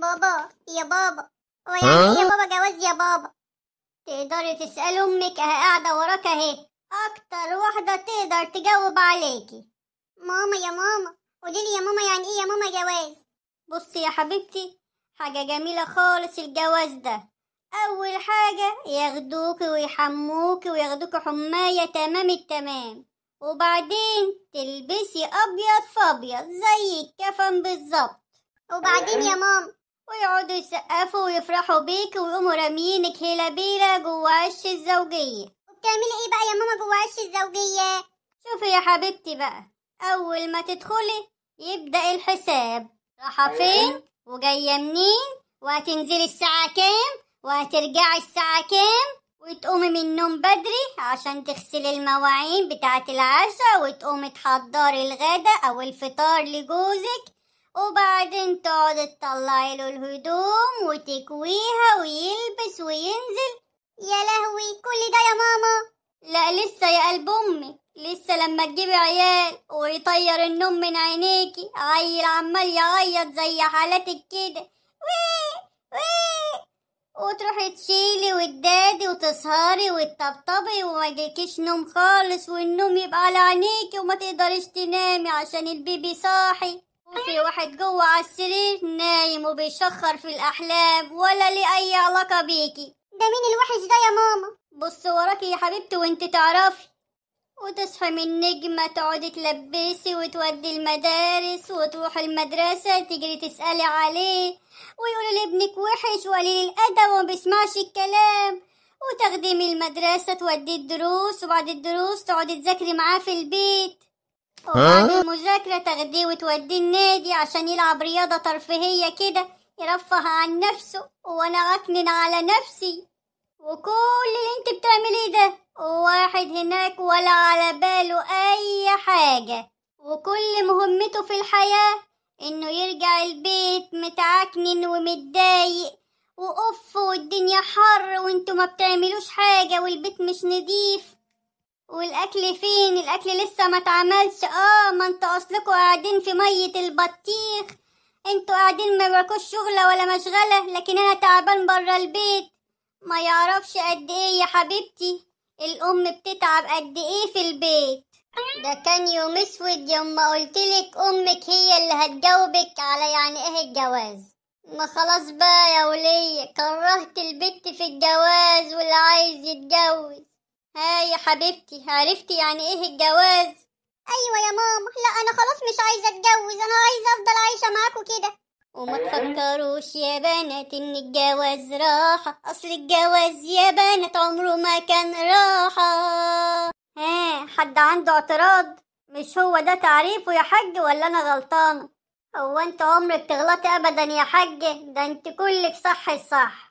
بابا يا بابا ويعني إيه يا بابا جواز يا بابا تقدري تسألي أمك أهي قاعدة وراك أهي أكتر واحدة تقدر تجاوب عليكي ماما يا ماما قوليلي يا ماما يعني إيه يا ماما جواز بصي يا حبيبتي حاجة جميلة خالص الجواز ده أول حاجة ياخدوك ويحموك وياخدوك حماية تمام التمام وبعدين تلبسي أبيض فأبيض زي الكفن بالظبط وبعدين يا ماما ويقعدوا يسقفوا ويفرحوا بيك ويقوموا راميينك هيلا بيلا جوا عش الزوجية وبتعملي ايه بقى يا ماما جوا عش الزوجية؟ شوفي يا حبيبتي بقى أول ما تدخلي يبدأ الحساب رايحة أيوة. فين وجاية منين وهتنزلي الساعة كام وهترجعي الساعة كام وتقومي من النوم بدري عشان تغسلي المواعين بتاعة العشاء وتقومي تحضري الغداء أو الفطار لجوزك وبعدين تقعد تطلعي له الهدوم وتكويها ويلبس وينزل يا لهوي كل ده يا ماما لا لسه يا قلب امي لسه لما تجيبي عيال ويطير النوم من عينيكي عيل عمال يعيط زي حالاتك كده وتروحي تشيلي وتدادي وتسهري وتطبطبي وما يجيكيش نوم خالص والنوم يبقى على عينيكي وما تقدريش تنامي عشان البيبي صاحي في واحد جوه على السرير نايم وبيشخر في الأحلام ولا ليه أي علاقة بيكي ده مين الوحش ده يا ماما بص وراكي يا حبيبتي وانت تعرفي وتصحي من نجمة تقعدي تلبسي وتودي المدارس وتروحي المدرسة تجري تسألي عليه ويقولوا لابنك ابنك وحش وقليل الأدب وما بيسمعش الكلام وتخدمي المدرسة تودي الدروس وبعد الدروس تقعدي تذاكري معاه في البيت وبعد مذاكرة تاخديه وتوديه النادي عشان يلعب رياضة ترفيهية كده يرفه عن نفسه وأنا أكنن على نفسي وكل اللي انت بتعمليه ده واحد هناك ولا على باله أي حاجة وكل مهمته في الحياة إنه يرجع البيت متعكنن ومتضايق واوف والدنيا حر وانتوا ما بتعملوش حاجة والبيت مش نضيف والاكل فين الاكل لسه ما اتعملش اه ما انتوا اصلكوا قاعدين في ميه البطيخ انتوا قاعدين ما وراكوش شغله ولا مشغله لكن انا تعبان بره البيت ما يعرفش قد ايه يا حبيبتي الام بتتعب قد ايه في البيت ده كان يوم اسود يوم ما قلتلك امك هي اللي هتجاوبك على يعني ايه الجواز ما خلاص بقى يا ولية كرهت البت في الجواز واللي عايز يتجوز ها يا حبيبتي عرفتي يعني ايه الجواز ايوه يا ماما لا انا خلاص مش عايزه اتجوز انا عايزه افضل عايشه معاكوا كده وما تفكروش يا بنات ان الجواز راحه اصل الجواز يا بنات عمره ما كان راحه ها حد عنده اعتراض مش هو ده تعريفه يا حاج ولا انا غلطانه هو انت عمرك تغلطي ابدا يا حاج ده انت كلك صح الصح